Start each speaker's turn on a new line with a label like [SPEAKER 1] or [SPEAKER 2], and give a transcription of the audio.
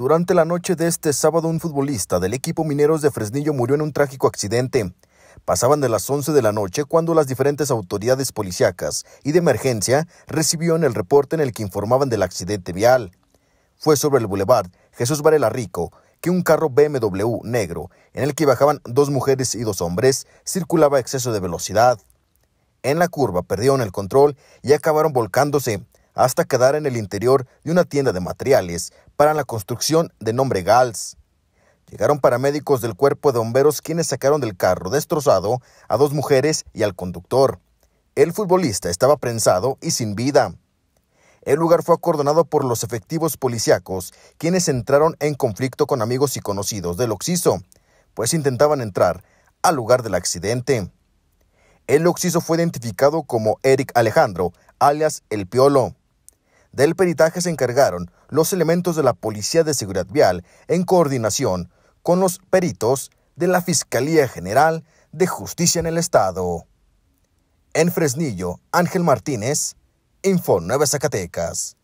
[SPEAKER 1] Durante la noche de este sábado, un futbolista del equipo Mineros de Fresnillo murió en un trágico accidente. Pasaban de las 11 de la noche cuando las diferentes autoridades policíacas y de emergencia recibieron el reporte en el que informaban del accidente vial. Fue sobre el Boulevard Jesús Varela Rico que un carro BMW negro, en el que bajaban dos mujeres y dos hombres, circulaba a exceso de velocidad. En la curva perdieron el control y acabaron volcándose hasta quedar en el interior de una tienda de materiales para la construcción de nombre Gals. Llegaron paramédicos del cuerpo de bomberos quienes sacaron del carro destrozado a dos mujeres y al conductor. El futbolista estaba prensado y sin vida. El lugar fue acordonado por los efectivos policíacos, quienes entraron en conflicto con amigos y conocidos del Oxiso, pues intentaban entrar al lugar del accidente. El Oxiso fue identificado como Eric Alejandro, alias El Piolo. Del peritaje se encargaron los elementos de la Policía de Seguridad Vial en coordinación con los peritos de la Fiscalía General de Justicia en el Estado. En Fresnillo, Ángel Martínez, Info 9 Zacatecas.